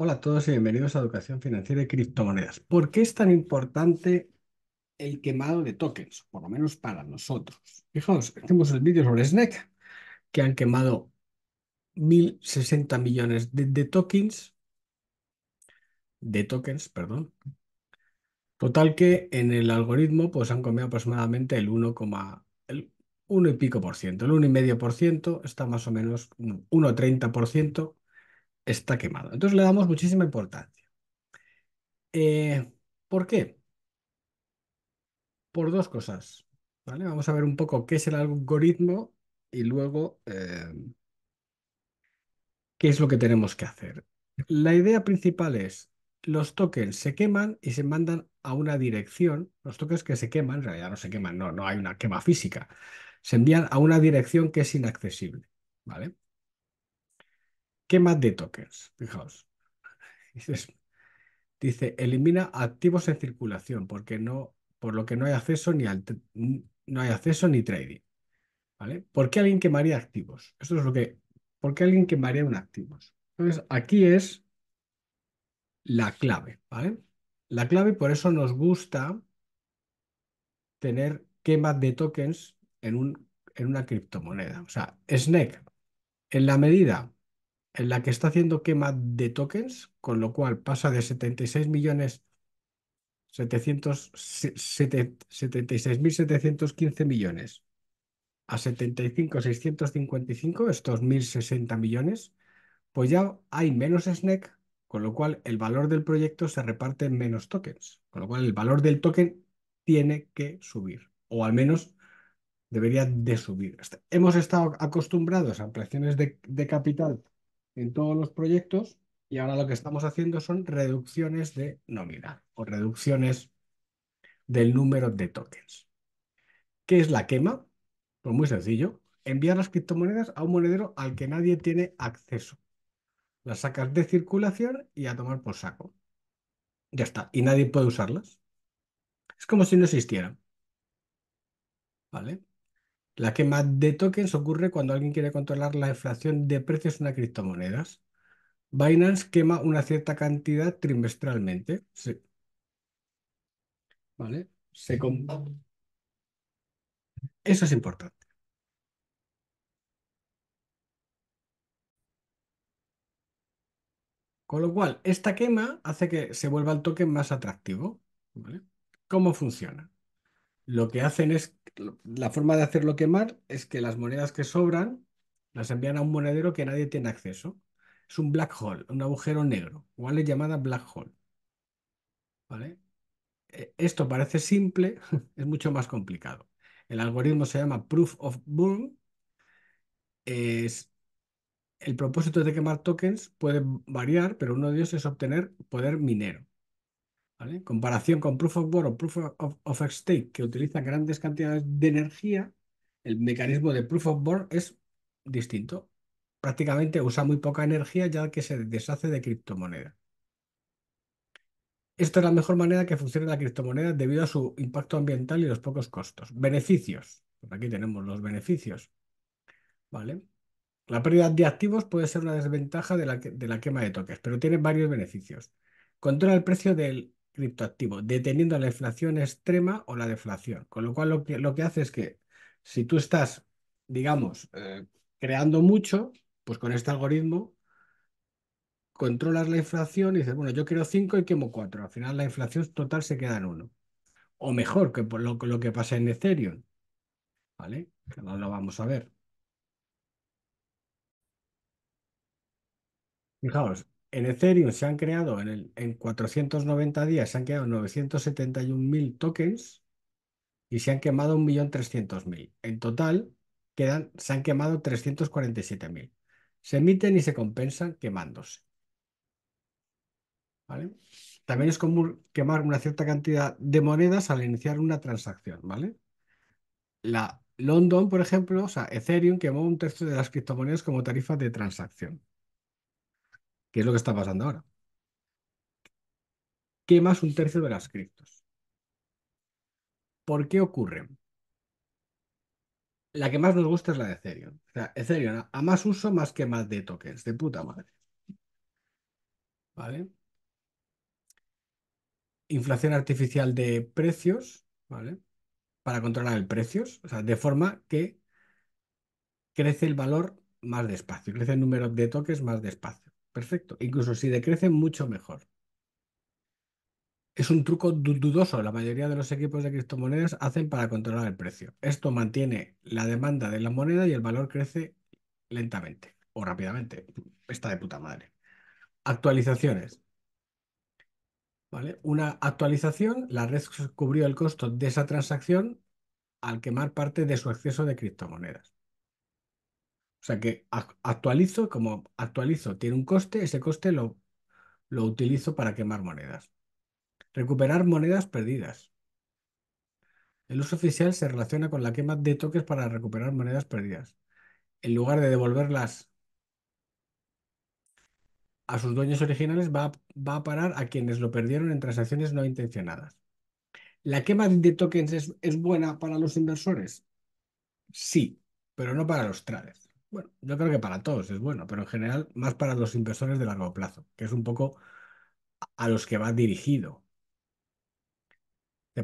Hola a todos y bienvenidos a Educación Financiera y Criptomonedas. ¿Por qué es tan importante el quemado de tokens? Por lo menos para nosotros. Fijaos, tenemos el vídeo sobre SNEC, que han quemado 1.060 millones de, tokens. De tokens, perdón. Total que en el algoritmo pues han comido aproximadamente el 1, el 1 y pico por ciento. El 1,5% está más o menos 1,30% está quemado. Entonces le damos muchísima importancia. Eh, ¿Por qué? Por dos cosas. ¿vale? Vamos a ver un poco qué es el algoritmo y luego eh, qué es lo que tenemos que hacer. La idea principal es los tokens se queman y se mandan a una dirección. Los tokens que se queman, en realidad no se queman, no, no hay una quema física. Se envían a una dirección que es inaccesible. ¿vale? Quema de tokens? Fijaos. Dice, elimina activos en circulación, porque no, por lo que no hay acceso ni no hay acceso ni trading. ¿Vale? ¿Por qué alguien quemaría activos? Esto es lo que. ¿Por qué alguien quemaría un activos? Entonces, aquí es la clave, ¿vale? La clave, por eso nos gusta tener quemas de tokens en, un, en una criptomoneda. O sea, SNEC, en la medida en la que está haciendo quema de tokens, con lo cual pasa de 76 millones 76.715 millones a 75.655, estos 1.060 millones, pues ya hay menos SNEC, con lo cual el valor del proyecto se reparte en menos tokens, con lo cual el valor del token tiene que subir, o al menos debería de subir. Hemos estado acostumbrados a ampliaciones de capital en todos los proyectos y ahora lo que estamos haciendo son reducciones de nómina o reducciones del número de tokens. ¿Qué es la quema? Pues muy sencillo, enviar las criptomonedas a un monedero al que nadie tiene acceso. Las sacas de circulación y a tomar por saco. Ya está, y nadie puede usarlas. Es como si no existieran. ¿Vale? La quema de tokens ocurre cuando alguien quiere controlar la inflación de precios en las criptomonedas. Binance quema una cierta cantidad trimestralmente. Eso es importante. Con lo cual, esta quema hace que se vuelva el token más atractivo. ¿Cómo funciona? lo que hacen es, la forma de hacerlo quemar es que las monedas que sobran las envían a un monedero que nadie tiene acceso. Es un black hole, un agujero negro, igual es llamada black hole. ¿Vale? E, esto parece simple, es mucho más complicado. El algoritmo se llama Proof of Burn. Es, el propósito de quemar tokens puede variar, pero uno de ellos es obtener poder minero. En comparación con Proof of Work o Proof of, Stake, que utiliza grandes cantidades de energía, el mecanismo de Proof of Work es distinto. Prácticamente usa muy poca energía ya que se deshace de criptomoneda. Esto es la mejor manera que funcione la criptomoneda debido a su impacto ambiental y los pocos costos. Beneficios. Pues aquí tenemos los beneficios. ¿Vale? La pérdida de activos puede ser una desventaja de la, quema de toques, pero tiene varios beneficios. Controla el precio del criptoactivo, deteniendo la inflación extrema o la deflación. Con lo cual, lo que, hace es que si tú estás, digamos, eh, creando mucho, pues con este algoritmo controlas la inflación y dices, bueno, yo quiero 5 y quemo 4. Al final la inflación total se queda en 1. O mejor que por lo, lo que pasa en Ethereum. ¿Vale? Que no lo vamos a ver. Fijaos, en Ethereum se han creado, en, 490 días se han creado 971.000 tokens y se han quemado 1.300.000. En total, quedan, se han quemado 347.000. Se emiten y se compensan quemándose. ¿Vale? También es común quemar una cierta cantidad de monedas al iniciar una transacción, ¿vale? La London, por ejemplo, o sea, Ethereum quemó un tercio de las criptomonedas como tarifa de transacción. ¿Qué es lo que está pasando ahora. ¿Qué más un tercio de las criptos. ¿Por qué ocurre? La que más nos gusta es la de Ethereum. Ethereum a más uso, más que más de tokens, de puta madre. ¿Vale? Inflación artificial de precios, ¿vale? Para controlar el precios, o sea, de forma que crece el valor más despacio, crece el número de tokens más despacio. Perfecto. Incluso si decrece, mucho mejor. Es un truco dudoso. La mayoría de los equipos de criptomonedas hacen para controlar el precio. Esto mantiene la demanda de la moneda y el valor crece lentamente o rápidamente. Está de puta madre. Actualizaciones. ¿Vale? Una actualización, la red cubrió el costo de esa transacción al quemar parte de su exceso de criptomonedas. O sea que actualizo, como actualizo tiene un coste, ese coste lo, lo utilizo para quemar monedas. Recuperar monedas perdidas. El uso oficial se relaciona con la quema de tokens para recuperar monedas perdidas. En lugar de devolverlas a sus dueños originales, va a, va a parar a quienes lo perdieron en transacciones no intencionadas. ¿La quema de tokens es, es buena para los inversores? Sí, pero no para los traders. Bueno, yo creo que para todos es bueno, pero en general más para los inversores de largo plazo, que es un poco a los que va dirigido.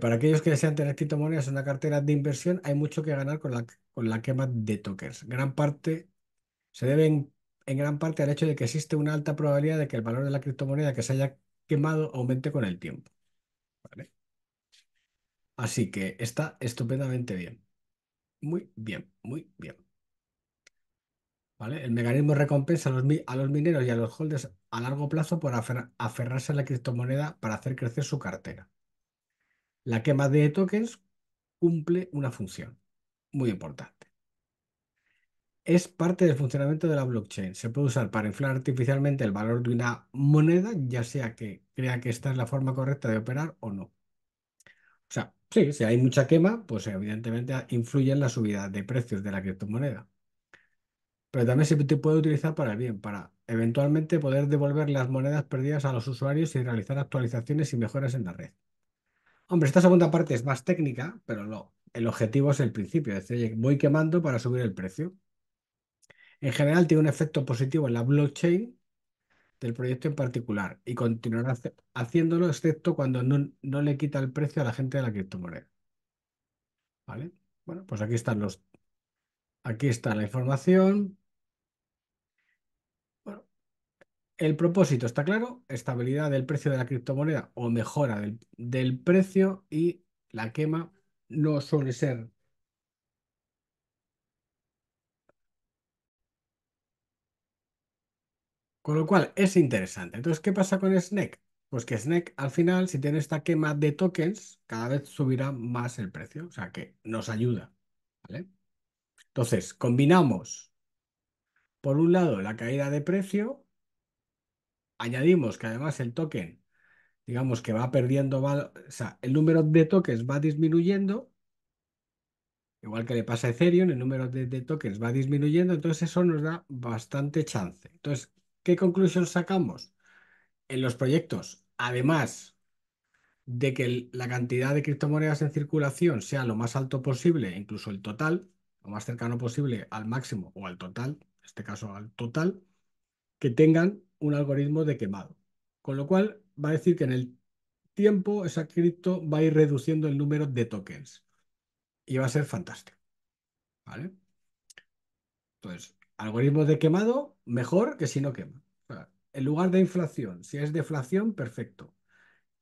para aquellos que desean tener criptomonedas en una cartera de inversión, hay mucho que ganar con la, con la quema de tokens. Gran parte se debe en, gran parte al hecho de que existe una alta probabilidad de que el valor de la criptomoneda que se haya quemado aumente con el tiempo. Así que está estupendamente bien. Muy bien, muy bien. El mecanismo recompensa a los, mineros y a los holders a largo plazo por aferrarse a la criptomoneda para hacer crecer su cartera. La quema de tokens cumple una función muy importante. Es parte del funcionamiento de la blockchain. Se puede usar para inflar artificialmente el valor de una moneda, ya sea que crea que esta es la forma correcta de operar o no. O sea, sí, si hay mucha quema, pues evidentemente influye en la subida de precios de la criptomoneda pero también se puede utilizar para el bien, para eventualmente poder devolver las monedas perdidas a los usuarios y realizar actualizaciones y mejoras en la red. Hombre, esta segunda parte es más técnica, pero no, el objetivo es el principio, es decir, voy quemando para subir el precio. En general tiene un efecto positivo en la blockchain del proyecto en particular y continuará haciéndolo excepto cuando no, no le quita el precio a la gente de la criptomoneda. ¿Vale? Bueno, pues aquí están los... Aquí está la información. El propósito está claro, estabilidad del precio de la criptomoneda o mejora del, precio y la quema no suele ser Con lo cual es interesante. Entonces, ¿qué pasa con Snec Pues que Snec al final, si tiene esta quema de tokens, cada vez subirá más el precio. O sea que nos ayuda. ¿vale? Entonces, combinamos, por un lado, la caída de precio añadimos que además el token, digamos que va perdiendo, valor, o sea, el número de tokens va disminuyendo, igual que le pasa a Ethereum, el número de, de tokens va disminuyendo, entonces eso nos da bastante chance. Entonces, ¿qué conclusión sacamos? En los proyectos, además de que la cantidad de criptomonedas en circulación sea lo más alto posible, incluso el total, lo más cercano posible al máximo o al total, en este caso al total, que tengan un algoritmo de quemado. Con lo cual va a decir que en el tiempo esa cripto va a ir reduciendo el número de tokens. Y va a ser fantástico. ¿Vale? Entonces, algoritmo de quemado, mejor que si no quema. en lugar de inflación, si es deflación, perfecto.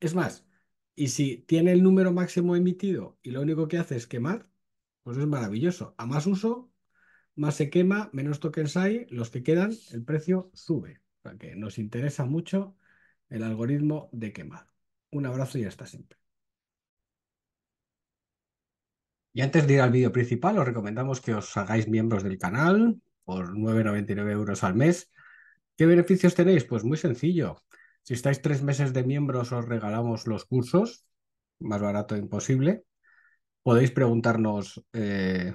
Es más, y si tiene el número máximo emitido y lo único que hace es quemar, pues es maravilloso. A más uso, más se quema, menos tokens hay, los que quedan, el precio sube que nos interesa mucho el algoritmo de quemado. Un abrazo y hasta siempre. Y antes de ir al vídeo principal, os recomendamos que os hagáis miembros del canal por 9,99 euros al mes. ¿Qué beneficios tenéis? Pues muy sencillo. Si estáis tres meses de miembros, os regalamos los cursos, más barato imposible. Podéis preguntarnos eh,